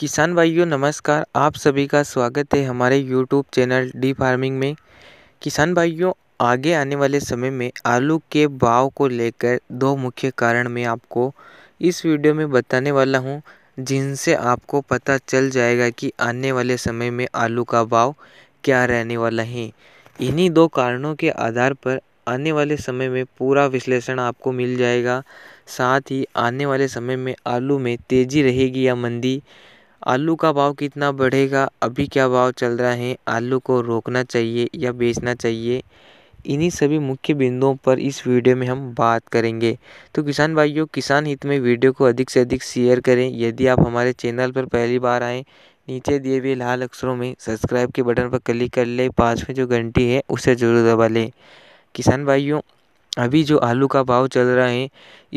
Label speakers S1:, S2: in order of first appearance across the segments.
S1: किसान भाइयों नमस्कार आप सभी का स्वागत है हमारे यूट्यूब चैनल डी फार्मिंग में किसान भाइयों आगे आने वाले समय में आलू के भाव को लेकर दो मुख्य कारण मैं आपको इस वीडियो में बताने वाला हूं जिनसे आपको पता चल जाएगा कि आने वाले समय में आलू का भाव क्या रहने वाला है इन्हीं दो कारणों के आधार पर आने वाले समय में पूरा विश्लेषण आपको मिल जाएगा साथ ही आने वाले समय में आलू में तेज़ी रहेगी या मंदी आलू का भाव कितना बढ़ेगा अभी क्या भाव चल रहा है आलू को रोकना चाहिए या बेचना चाहिए इन्हीं सभी मुख्य बिंदुओं पर इस वीडियो में हम बात करेंगे तो किसान भाइयों किसान हित में वीडियो को अधिक से अधिक शेयर करें यदि आप हमारे चैनल पर पहली बार आएँ नीचे दिए हुए लाल अक्षरों में सब्सक्राइब के बटन पर क्लिक कर लें पास में जो घंटी है उसे जरूर दबा लें किसान भाइयों अभी जो आलू का भाव चल रहा है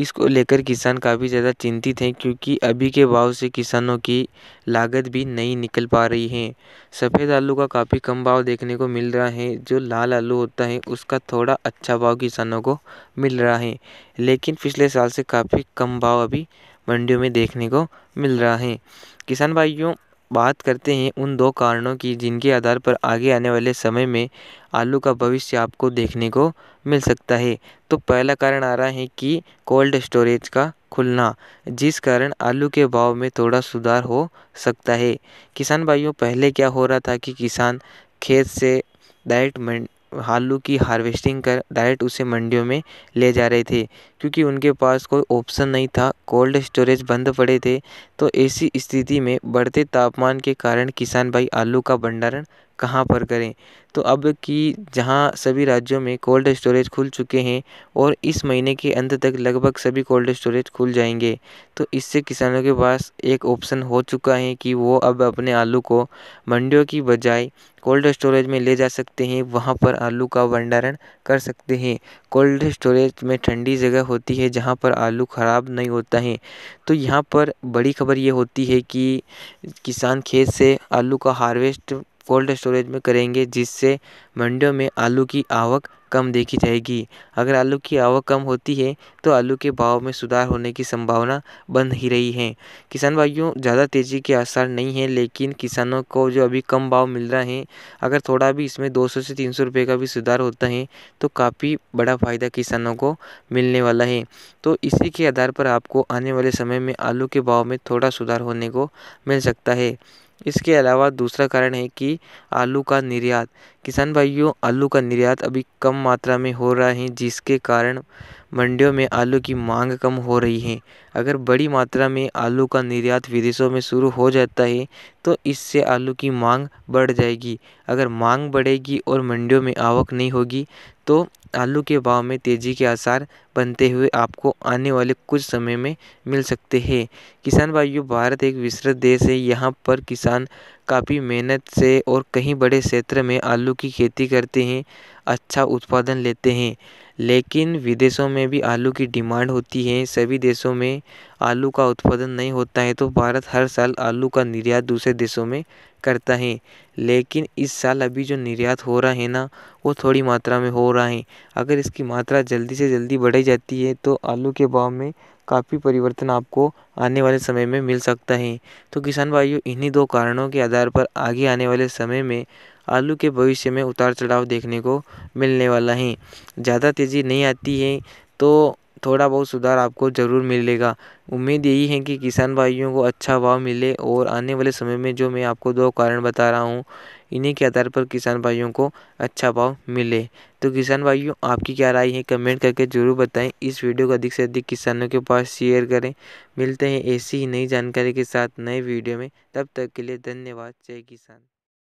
S1: इसको लेकर किसान काफ़ी ज़्यादा चिंतित हैं क्योंकि अभी के भाव से किसानों की लागत भी नहीं निकल पा रही है सफ़ेद आलू का काफ़ी कम भाव देखने को मिल रहा है जो लाल आलू होता है उसका थोड़ा अच्छा भाव किसानों को मिल रहा है लेकिन पिछले साल से काफ़ी कम भाव अभी मंडियों में देखने को मिल रहा है किसान भाइयों बात करते हैं उन दो कारणों की जिनके आधार पर आगे आने वाले समय में आलू का भविष्य आपको देखने को मिल सकता है तो पहला कारण आ रहा है कि कोल्ड स्टोरेज का खुलना जिस कारण आलू के भाव में थोड़ा सुधार हो सकता है किसान भाइयों पहले क्या हो रहा था कि किसान खेत से डायरेक्ट आलू की हार्वेस्टिंग कर डायरेक्ट उसे मंडियों में ले जा रहे थे क्योंकि उनके पास कोई ऑप्शन नहीं था कोल्ड स्टोरेज बंद पड़े थे तो ऐसी स्थिति में बढ़ते तापमान के कारण किसान भाई आलू का भंडारण कहाँ पर करें तो अब कि जहाँ सभी राज्यों में कोल्ड स्टोरेज खुल चुके हैं और इस महीने के अंत तक लगभग सभी कोल्ड स्टोरेज खुल जाएंगे तो इससे किसानों के पास एक ऑप्शन हो चुका है कि वो अब अपने आलू को मंडियों की बजाय कोल्ड स्टोरेज में ले जा सकते हैं वहाँ पर आलू का भंडारण कर सकते हैं कोल्ड स्टोरेज में ठंडी जगह होती है जहाँ पर आलू ख़राब नहीं होता है तो यहाँ पर बड़ी खबर ये होती है कि किसान खेत से आलू का हार्वेस्ट कोल्ड स्टोरेज में करेंगे जिससे मंडियों में आलू की आवक कम देखी जाएगी अगर आलू की आवक कम होती है तो आलू के भाव में सुधार होने की संभावना बन ही रही है किसान भाइयों ज़्यादा तेज़ी के आसार नहीं है लेकिन किसानों को जो अभी कम भाव मिल रहा है अगर थोड़ा भी इसमें 200 से 300 रुपए का भी सुधार होता है तो काफ़ी बड़ा फ़ायदा किसानों को मिलने वाला है तो इसी के आधार पर आपको आने वाले समय में आलू के भाव में थोड़ा सुधार होने को मिल सकता है इसके अलावा दूसरा कारण है कि आलू का निर्यात किसान भाइयों आलू का निर्यात अभी कम मात्रा में हो रहा है जिसके कारण मंडियों में आलू की मांग कम हो रही है अगर बड़ी मात्रा में आलू का निर्यात विदेशों में शुरू हो जाता है तो इससे आलू की मांग बढ़ जाएगी अगर मांग बढ़ेगी और मंडियों में आवक नहीं होगी तो आलू के भाव में तेज़ी के आसार बनते हुए आपको आने वाले कुछ समय में मिल सकते हैं किसान भाइयों भारत एक विस्तृत देश है यहाँ पर किसान काफ़ी मेहनत से और कहीं बड़े क्षेत्र में आलू की खेती करते हैं अच्छा उत्पादन लेते हैं लेकिन विदेशों में भी आलू की डिमांड होती है सभी देशों में आलू का उत्पादन नहीं होता है तो भारत हर साल आलू का निर्यात दूसरे देशों में करता है लेकिन इस साल अभी जो निर्यात हो रहा है ना वो थोड़ी मात्रा में हो रहा है अगर इसकी मात्रा जल्दी से जल्दी बढ़ाई जाती है तो आलू के भाव में काफ़ी परिवर्तन आपको आने वाले समय में मिल सकता है तो किसान भाइयों इन्हीं दो कारणों के आधार पर आगे आने वाले समय में आलू के भविष्य में उतार चढ़ाव देखने को मिलने वाला है ज़्यादा तेज़ी नहीं आती है तो थोड़ा बहुत सुधार आपको ज़रूर मिलेगा उम्मीद यही है कि किसान भाइयों को अच्छा भाव मिले और आने वाले समय में जो मैं आपको दो कारण बता रहा हूँ इन्हीं के आधार पर किसान भाइयों को अच्छा भाव मिले तो किसान भाइयों आपकी क्या राय है कमेंट करके ज़रूर बताएं इस वीडियो को अधिक से अधिक किसानों के पास शेयर करें मिलते हैं ऐसी ही नई जानकारी के साथ नए वीडियो में तब तक के लिए धन्यवाद जय किसान